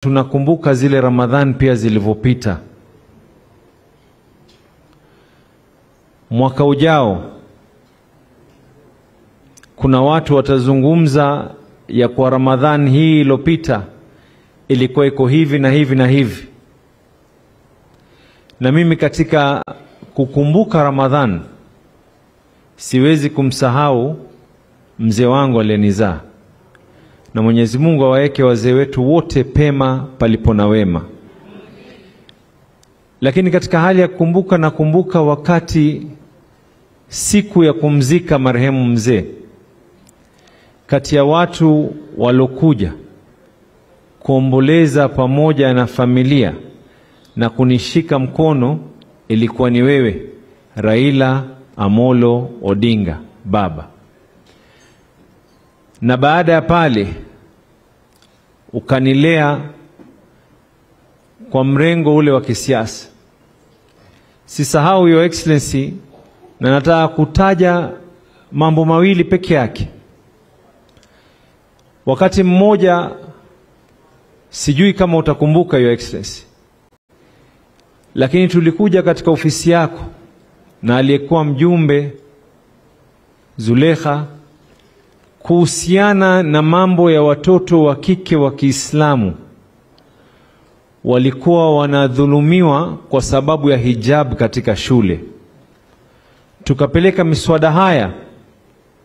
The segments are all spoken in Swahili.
Tunakumbuka zile Ramadhan pia zilivyopita. Mwaka ujao kuna watu watazungumza ya kwa Ramadhan hii iliyopita ilikuwa iko hivi na hivi na hivi. Na mimi katika kukumbuka Ramadhan siwezi kumsahau mzee wangu aliyenizaa na Mwenyezi Mungu awaweke wazee wetu wote pema palipo na wema. Lakini katika hali ya kukumbuka, nakumbuka wakati siku ya kumzika marehemu mzee, kati ya watu waliokuja kuomboleza pamoja na familia na kunishika mkono ilikuwa ni wewe Raila Amolo Odinga baba, na baada ya pale ukanilea kwa mrengo ule wa kisiasa. Sisahau Your Excellency, na nataka kutaja mambo mawili peke yake. Wakati mmoja, sijui kama utakumbuka Your Excellency, lakini tulikuja katika ofisi yako na aliyekuwa mjumbe Zulekha kuhusiana na mambo ya watoto wa kike wa Kiislamu walikuwa wanadhulumiwa kwa sababu ya hijab katika shule. Tukapeleka miswada haya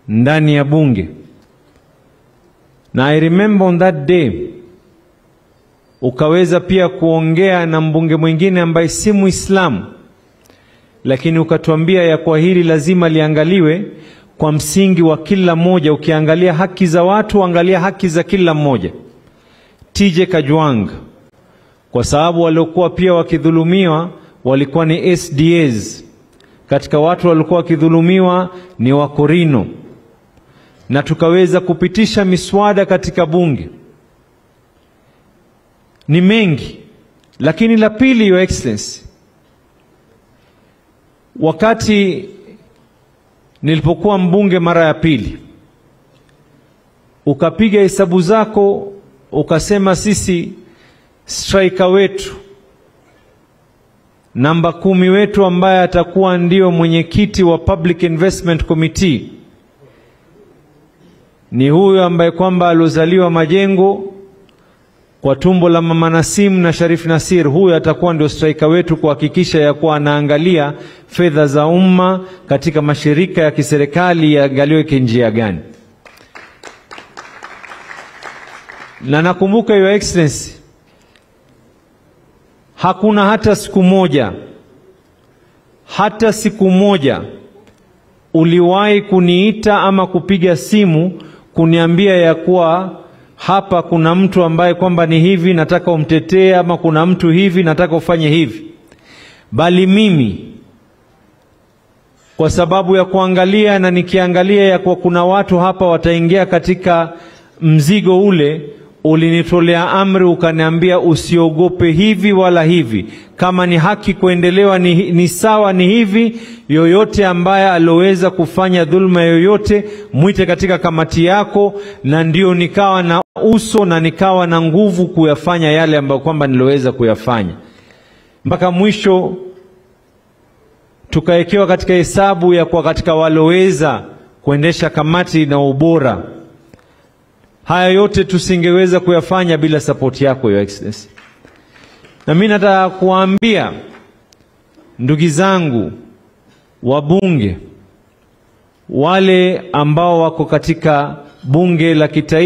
ndani ya bunge, na I remember on that day ukaweza pia kuongea na mbunge mwingine ambaye si Muislamu, lakini ukatuambia ya kwa hili lazima liangaliwe kwa msingi wa kila mmoja. Ukiangalia haki za watu, angalia haki za kila mmoja. TJ Kajwang, kwa sababu waliokuwa pia wakidhulumiwa walikuwa ni SDAs. Katika watu waliokuwa wakidhulumiwa ni Wakorino, na tukaweza kupitisha miswada katika bunge, ni mengi. Lakini la pili, Your Excellency, wakati nilipokuwa mbunge mara ya pili, ukapiga hesabu zako ukasema, sisi striker wetu namba kumi wetu ambaye atakuwa ndio mwenyekiti wa Public Investment Committee ni huyu ambaye kwamba aliozaliwa Majengo kwa tumbo la mama Nasim na Sharif Nasir. Huyu atakuwa ndio striker wetu kuhakikisha ya kuwa anaangalia fedha za umma katika mashirika ya kiserikali yaangaliwe kinjia gani. Na nakumbuka Your Excellency, hakuna hata siku moja, hata siku moja uliwahi kuniita ama kupiga simu kuniambia ya kuwa hapa kuna mtu ambaye kwamba ni hivi nataka umtetee, ama kuna mtu hivi nataka ufanye hivi, bali mimi kwa sababu ya kuangalia na nikiangalia ya kuwa kuna watu hapa wataingia katika mzigo ule ulinitolea amri ukaniambia, usiogope hivi wala hivi, kama ni haki kuendelewa ni, ni sawa ni hivi. Yoyote ambaye alioweza kufanya dhuluma yoyote mwite katika kamati yako. Na ndio nikawa na uso na nikawa na nguvu kuyafanya yale ambayo kwamba niloweza kuyafanya mpaka mwisho tukawekewa katika hesabu ya kuwa katika waloweza kuendesha kamati na ubora. Haya yote tusingeweza kuyafanya bila sapoti yako, Your Excellency. Na mimi nataka kuwaambia ndugu zangu wabunge wale ambao wako katika bunge la kitaifa